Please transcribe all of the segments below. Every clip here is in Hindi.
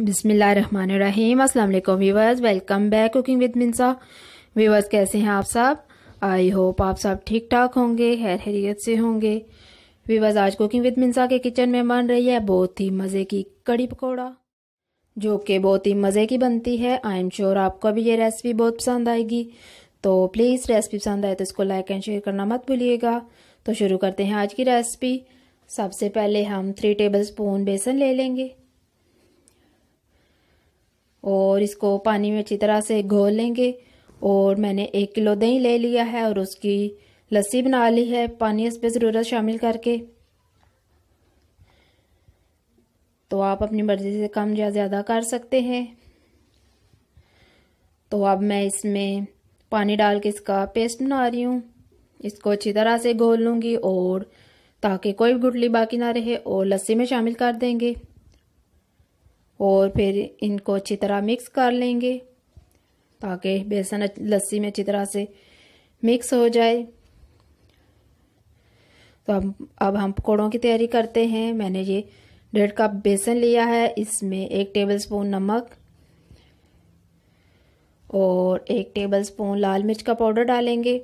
बिसमीम अल्लाम viewers welcome back cooking with Minsa viewers कैसे हैं आप सब आई होप आप सब ठीक ठाक होंगे खैर खैरियत से होंगे वीवर्स आज कुकिंग विद मिनसा के किचन में बन रही है बहुत ही मज़े की कड़ी पकौड़ा जो कि बहुत ही मज़े की बनती है आई एम श्योर आपको भी ये रेसिपी बहुत पसंद आएगी तो प्लीज़ रेसिपी पसंद आए तो इसको लाइक एंड शेयर करना मत भूलिएगा तो शुरू करते हैं आज की रेसिपी सबसे पहले हम थ्री टेबल स्पून बेसन ले लेंगे और इसको पानी में अच्छी तरह से घोल लेंगे और मैंने एक किलो दही ले लिया है और उसकी लस्सी बना ली है पानी इस पर ज़रूरत शामिल करके तो आप अपनी मर्ज़ी से कम या ज़्यादा कर सकते हैं तो अब मैं इसमें पानी डाल के इसका पेस्ट बना रही हूँ इसको अच्छी तरह से घोल लूँगी और ताकि कोई गुटली बाकी ना रहे और लस्सी में शामिल कर देंगे और फिर इनको अच्छी तरह मिक्स कर लेंगे ताकि बेसन लस्सी में अच्छी तरह से मिक्स हो जाए तो अब अब हम पकौड़ों की तैयारी करते हैं मैंने ये डेढ़ कप बेसन लिया है इसमें एक टेबलस्पून नमक और एक टेबलस्पून लाल मिर्च का पाउडर डालेंगे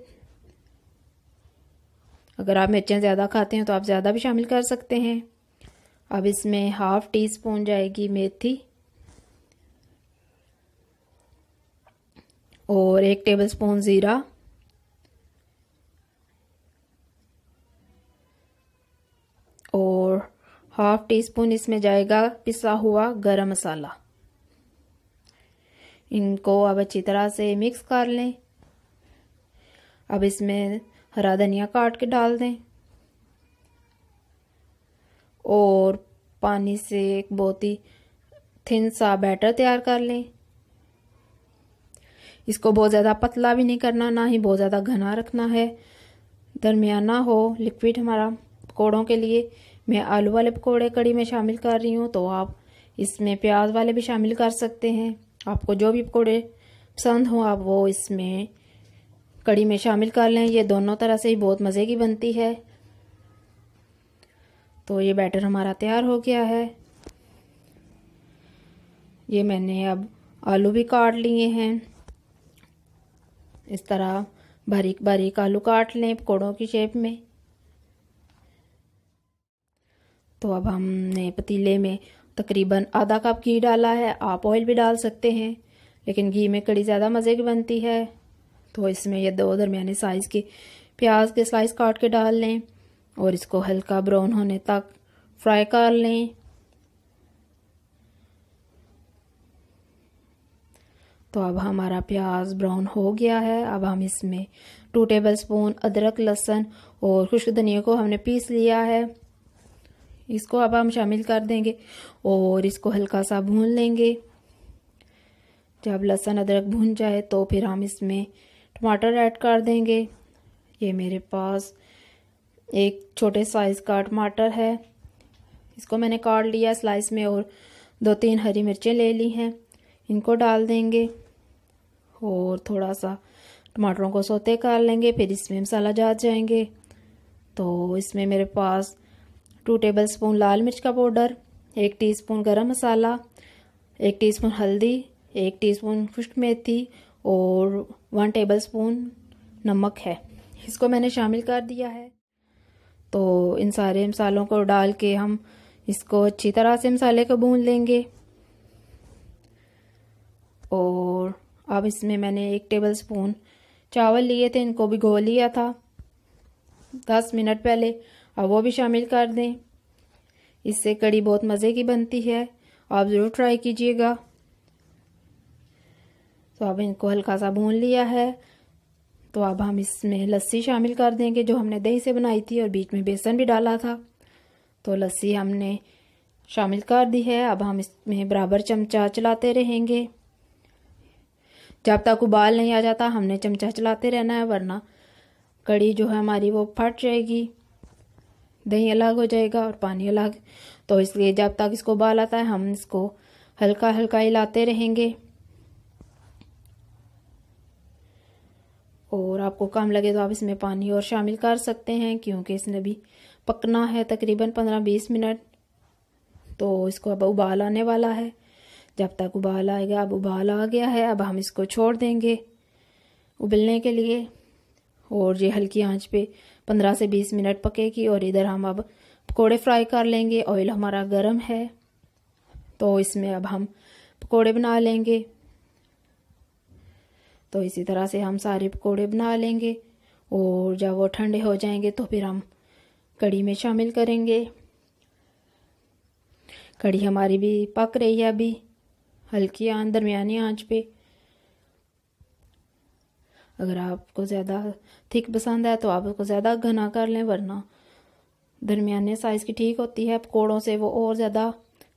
अगर आप मिर्चें ज़्यादा खाते हैं तो आप ज़्यादा भी शामिल कर सकते हैं अब इसमें हाफ टी स्पून जाएगी मेथी और एक टेबल स्पून ज़ीरा और हाफ टी स्पून इसमें जाएगा पिसा हुआ गरम मसाला इनको अब अच्छी तरह से मिक्स कर लें अब इसमें हरा धनिया काट के डाल दें और पानी से एक बहुत ही थिन सा बैटर तैयार कर लें इसको बहुत ज़्यादा पतला भी नहीं करना ना ही बहुत ज़्यादा घना रखना है दरमियाना हो लिक्विड हमारा पकौड़ों के लिए मैं आलू वाले पकौड़े कड़ी में शामिल कर रही हूँ तो आप इसमें प्याज वाले भी शामिल कर सकते हैं आपको जो भी पकौड़े पसंद हो आप वो इसमें कड़ी में शामिल कर लें ये दोनों तरह से ही बहुत मज़े की बनती है तो ये बैटर हमारा तैयार हो गया है ये मैंने अब आलू भी काट लिए हैं इस तरह बारीक बारीक आलू काट लें पकौड़ों की शेप में तो अब हमने पतीले में तकरीबन आधा कप घी डाला है आप ऑयल भी डाल सकते हैं लेकिन घी में कड़ी ज़्यादा मज़े की बनती है तो इसमें ये दो दरमिया साइज़ के प्याज के स्लाइस काट के डाल लें और इसको हल्का ब्राउन होने तक फ्राई कर लें तो अब हमारा प्याज ब्राउन हो गया है अब हम इसमें टू टेबल स्पून अदरक लहसुन और खुश्क धनिया को हमने पीस लिया है इसको अब हम शामिल कर देंगे और इसको हल्का सा भून लेंगे जब लहसुन अदरक भून जाए तो फिर हम इसमें टमाटर ऐड कर देंगे ये मेरे पास एक छोटे साइज़ का टमाटर है इसको मैंने काट लिया स्लाइस में और दो तीन हरी मिर्चें ले ली हैं इनको डाल देंगे और थोड़ा सा टमाटरों को सोते कर लेंगे फिर इसमें मसाला जा जाएंगे तो इसमें मेरे पास टू टेबल स्पून लाल मिर्च का पाउडर एक टीस्पून गरम मसाला एक टीस्पून हल्दी एक टीस्पून खुश्क मेथी और वन टेबल स्पून नमक है इसको मैंने शामिल कर दिया है तो इन सारे मसालों को डाल के हम इसको अच्छी तरह से मसाले को भून लेंगे और अब इसमें मैंने एक टेबल स्पून चावल लिए थे इनको भी घो लिया था दस मिनट पहले अब वो भी शामिल कर दें इससे कड़ी बहुत मज़े की बनती है आप ज़रूर ट्राई कीजिएगा तो अब इनको हल्का सा भून लिया है तो अब हम इसमें लस्सी शामिल कर देंगे जो हमने दही से बनाई थी और बीच में बेसन भी डाला था तो लस्सी हमने शामिल कर दी है अब हम इसमें बराबर चमचा चलाते रहेंगे जब तक उबाल नहीं आ जाता हमने चमचा चलाते रहना है वरना कड़ी जो है हमारी वो फट जाएगी दही अलग हो जाएगा और पानी अलग तो इसलिए जब तक इसको उबाल आता है हम इसको हल्का हल्का हिलाते रहेंगे और आपको कम लगे तो आप इसमें पानी और शामिल कर सकते हैं क्योंकि इसने अभी पकना है तकरीबन पंद्रह बीस मिनट तो इसको अब उबाल आने वाला है जब तक उबाल आएगा अब उबाल आ गया है अब हम इसको छोड़ देंगे उबलने के लिए और ये हल्की आंच पे पंद्रह से बीस मिनट पकेगी और इधर हम अब पकोड़े फ्राई कर लेंगे ऑयल हमारा गर्म है तो इसमें अब हम पकौड़े बना लेंगे तो इसी तरह से हम सारे पकौड़े बना लेंगे और जब वो ठंडे हो जाएंगे तो फिर हम कड़ी में शामिल करेंगे कड़ी हमारी भी पक रही है अभी हल्की आंच दरमियानी आँच पे अगर आपको ज़्यादा थिक पसंद है तो आप उसको ज़्यादा घना कर लें वरना दरमियाने साइज़ की ठीक होती है पकौड़ों से वो और ज़्यादा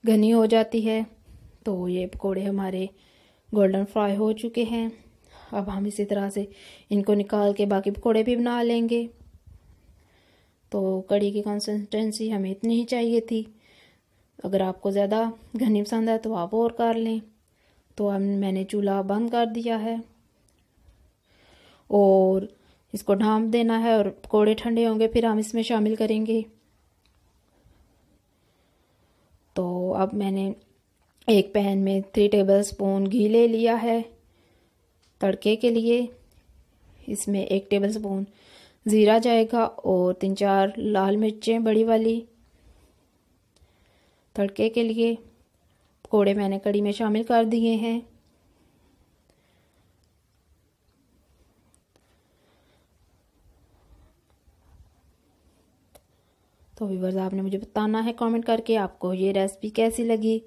घनी हो जाती है तो ये पकौड़े हमारे गोल्डन फ्राई हो चुके हैं अब हम इसी तरह से इनको निकाल के बाकी पकौड़े भी बना लेंगे तो कड़ी की कंसिस्टेंसी हमें इतनी ही चाहिए थी अगर आपको ज़्यादा घनी पसंद है तो आप और कर लें तो हम मैंने चूल्हा बंद कर दिया है और इसको ढांप देना है और पकौड़े ठंडे होंगे फिर हम इसमें शामिल करेंगे तो अब मैंने एक पैन में थ्री टेबल स्पून घी ले लिया है तड़के के लिए इसमें एक टेबल स्पून ज़ीरा जाएगा और तीन चार लाल मिर्चें बड़ी वाली तड़के के लिए पकौड़े मैंने कड़ी में शामिल कर दिए हैं तो व्यूवर्स आपने मुझे बताना है कमेंट करके आपको ये रेसिपी कैसी लगी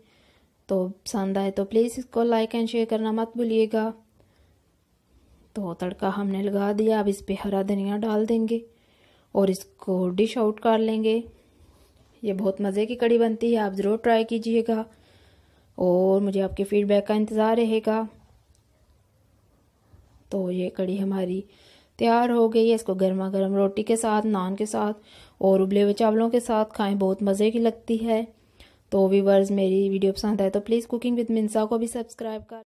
तो पसंद आए तो प्लीज़ इसको लाइक एंड शेयर करना मत भूलिएगा तो तड़का हमने लगा दिया अब इस पर हरा धनिया डाल देंगे और इसको डिश आउट कर लेंगे ये बहुत मज़े की कड़ी बनती है आप ज़रूर ट्राई कीजिएगा और मुझे आपके फीडबैक का इंतज़ार रहेगा तो ये कड़ी हमारी तैयार हो गई है इसको गर्मा गर्म रोटी के साथ नान के साथ और उबले हुए चावलों के साथ खाएं बहुत मज़े की लगती है तो वीवर्स मेरी वीडियो पसंद आए तो प्लीज़ कुकिंग विद मिन्सा को भी सब्सक्राइब कर